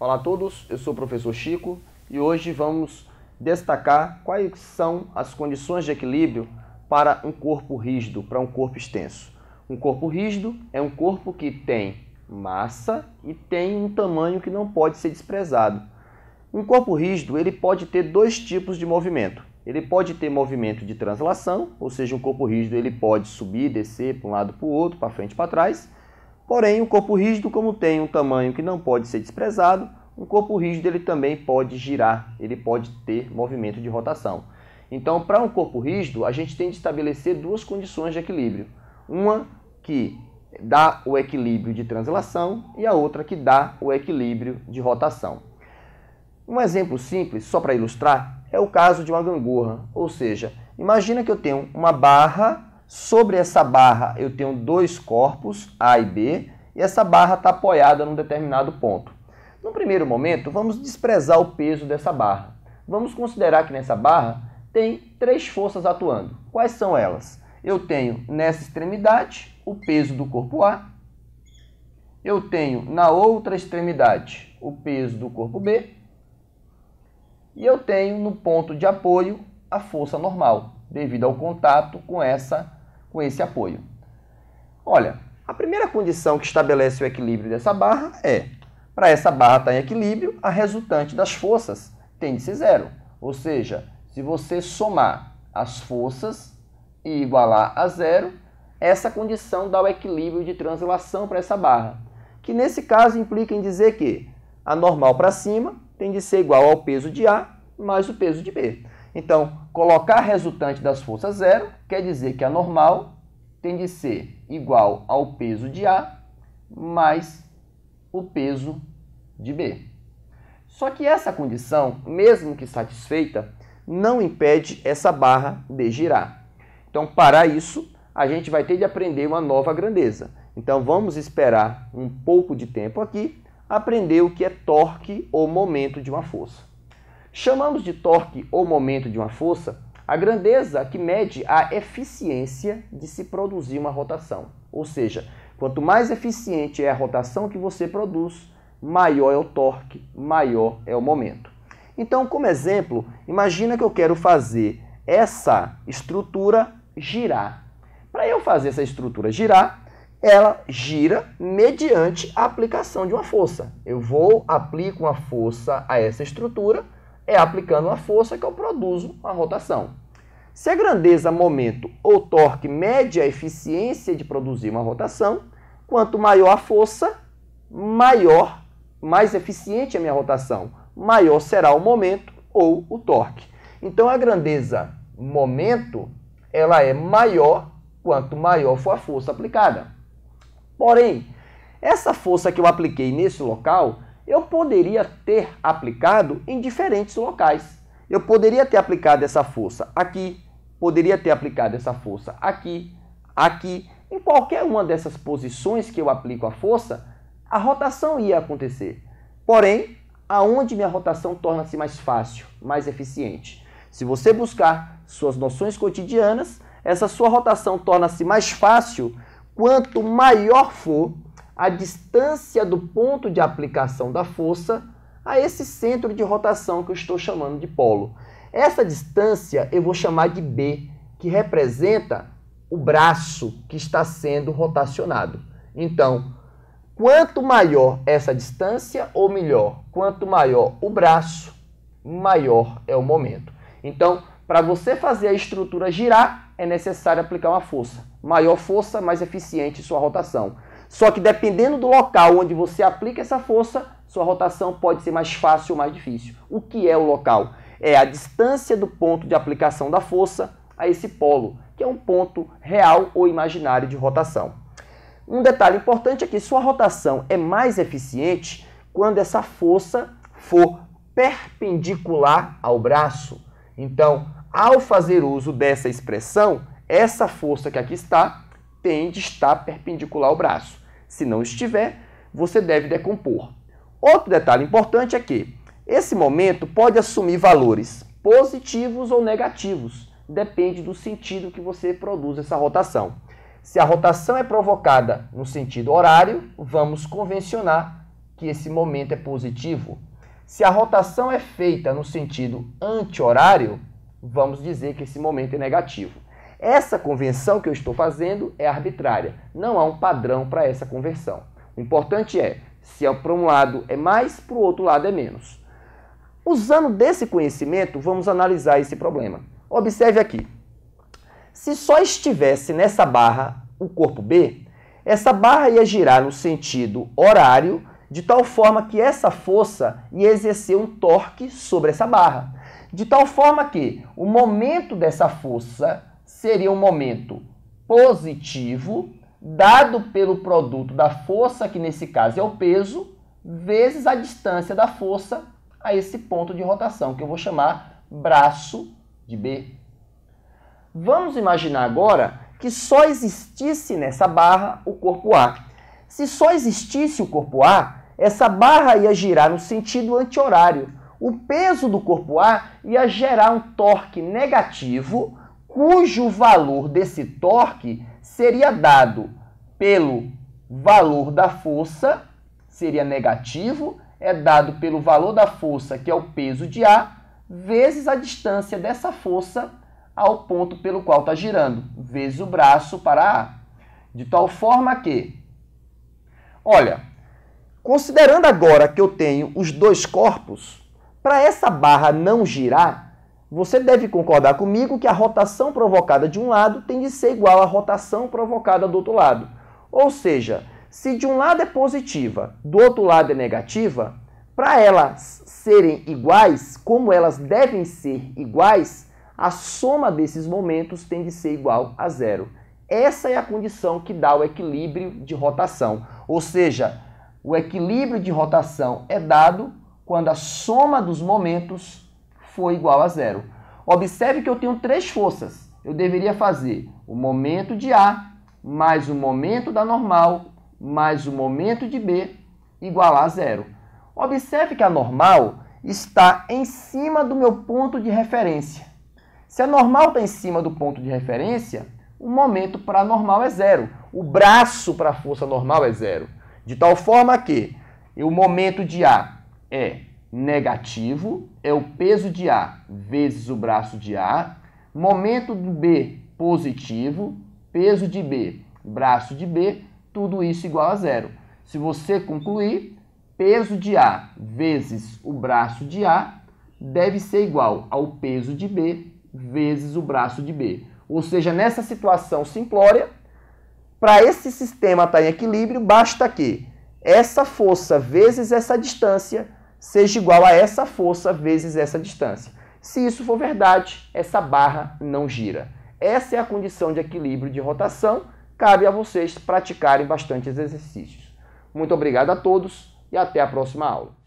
Olá a todos, eu sou o professor Chico e hoje vamos destacar quais são as condições de equilíbrio para um corpo rígido, para um corpo extenso. Um corpo rígido é um corpo que tem massa e tem um tamanho que não pode ser desprezado. Um corpo rígido, ele pode ter dois tipos de movimento. Ele pode ter movimento de translação, ou seja, um corpo rígido ele pode subir, descer para um lado para o outro, para frente e para trás Porém, o corpo rígido, como tem um tamanho que não pode ser desprezado, um corpo rígido ele também pode girar, ele pode ter movimento de rotação. Então, para um corpo rígido, a gente tem de estabelecer duas condições de equilíbrio. Uma que dá o equilíbrio de translação e a outra que dá o equilíbrio de rotação. Um exemplo simples, só para ilustrar, é o caso de uma gangorra, ou seja, imagina que eu tenho uma barra Sobre essa barra eu tenho dois corpos, A e B, e essa barra está apoiada num determinado ponto. No primeiro momento, vamos desprezar o peso dessa barra. Vamos considerar que nessa barra tem três forças atuando. Quais são elas? Eu tenho nessa extremidade o peso do corpo A, eu tenho na outra extremidade o peso do corpo B, e eu tenho no ponto de apoio a força normal, devido ao contato com essa com esse apoio. Olha, a primeira condição que estabelece o equilíbrio dessa barra é: para essa barra estar tá em equilíbrio, a resultante das forças tem de ser zero. Ou seja, se você somar as forças e igualar a zero, essa condição dá o equilíbrio de translação para essa barra, que nesse caso implica em dizer que a normal para cima tem de ser igual ao peso de A mais o peso de B. Então, Colocar a resultante das forças zero quer dizer que a normal tem de ser igual ao peso de A mais o peso de B. Só que essa condição, mesmo que satisfeita, não impede essa barra de girar. Então, para isso, a gente vai ter de aprender uma nova grandeza. Então, vamos esperar um pouco de tempo aqui, aprender o que é torque ou momento de uma força. Chamamos de torque ou momento de uma força a grandeza que mede a eficiência de se produzir uma rotação. Ou seja, quanto mais eficiente é a rotação que você produz, maior é o torque, maior é o momento. Então, como exemplo, imagina que eu quero fazer essa estrutura girar. Para eu fazer essa estrutura girar, ela gira mediante a aplicação de uma força. Eu vou, aplico uma força a essa estrutura é aplicando uma força que eu produzo uma rotação. Se a grandeza, momento ou torque mede a eficiência de produzir uma rotação, quanto maior a força, maior, mais eficiente a minha rotação, maior será o momento ou o torque. Então a grandeza momento, ela é maior quanto maior for a força aplicada. Porém, essa força que eu apliquei nesse local eu poderia ter aplicado em diferentes locais. Eu poderia ter aplicado essa força aqui, poderia ter aplicado essa força aqui, aqui. Em qualquer uma dessas posições que eu aplico a força, a rotação ia acontecer. Porém, aonde minha rotação torna-se mais fácil, mais eficiente? Se você buscar suas noções cotidianas, essa sua rotação torna-se mais fácil quanto maior for a distância do ponto de aplicação da força a esse centro de rotação que eu estou chamando de polo. Essa distância eu vou chamar de B, que representa o braço que está sendo rotacionado. Então, quanto maior essa distância, ou melhor, quanto maior o braço, maior é o momento. Então, para você fazer a estrutura girar, é necessário aplicar uma força. Maior força, mais eficiente sua rotação. Só que dependendo do local onde você aplica essa força, sua rotação pode ser mais fácil ou mais difícil. O que é o local? É a distância do ponto de aplicação da força a esse polo, que é um ponto real ou imaginário de rotação. Um detalhe importante é que sua rotação é mais eficiente quando essa força for perpendicular ao braço. Então, ao fazer uso dessa expressão, essa força que aqui está tende a estar perpendicular ao braço. Se não estiver, você deve decompor. Outro detalhe importante é que esse momento pode assumir valores positivos ou negativos, depende do sentido que você produz essa rotação. Se a rotação é provocada no sentido horário, vamos convencionar que esse momento é positivo. Se a rotação é feita no sentido anti-horário, vamos dizer que esse momento é negativo. Essa convenção que eu estou fazendo é arbitrária. Não há um padrão para essa conversão. O importante é se é para um lado é mais, para o outro lado é menos. Usando desse conhecimento, vamos analisar esse problema. Observe aqui. Se só estivesse nessa barra o corpo B, essa barra ia girar no sentido horário, de tal forma que essa força ia exercer um torque sobre essa barra. De tal forma que o momento dessa força seria um momento positivo dado pelo produto da força, que nesse caso é o peso, vezes a distância da força a esse ponto de rotação, que eu vou chamar braço de B. Vamos imaginar agora que só existisse nessa barra o corpo A. Se só existisse o corpo A, essa barra ia girar no sentido anti-horário. O peso do corpo A ia gerar um torque negativo cujo valor desse torque seria dado pelo valor da força, seria negativo, é dado pelo valor da força, que é o peso de A, vezes a distância dessa força ao ponto pelo qual está girando, vezes o braço para A. De tal forma que, olha, considerando agora que eu tenho os dois corpos, para essa barra não girar, você deve concordar comigo que a rotação provocada de um lado tem de ser igual à rotação provocada do outro lado. Ou seja, se de um lado é positiva, do outro lado é negativa, para elas serem iguais, como elas devem ser iguais, a soma desses momentos tem de ser igual a zero. Essa é a condição que dá o equilíbrio de rotação. Ou seja, o equilíbrio de rotação é dado quando a soma dos momentos foi igual a zero. Observe que eu tenho três forças. Eu deveria fazer o momento de A mais o momento da normal mais o momento de B igual a zero. Observe que a normal está em cima do meu ponto de referência. Se a normal está em cima do ponto de referência, o momento para a normal é zero. O braço para a força normal é zero. De tal forma que o momento de A é negativo é o peso de A vezes o braço de A, momento do B positivo, peso de B, braço de B, tudo isso igual a zero. Se você concluir, peso de A vezes o braço de A deve ser igual ao peso de B vezes o braço de B. Ou seja, nessa situação simplória, para esse sistema estar tá em equilíbrio, basta que essa força vezes essa distância seja igual a essa força vezes essa distância. Se isso for verdade, essa barra não gira. Essa é a condição de equilíbrio de rotação. Cabe a vocês praticarem bastante exercícios. Muito obrigado a todos e até a próxima aula.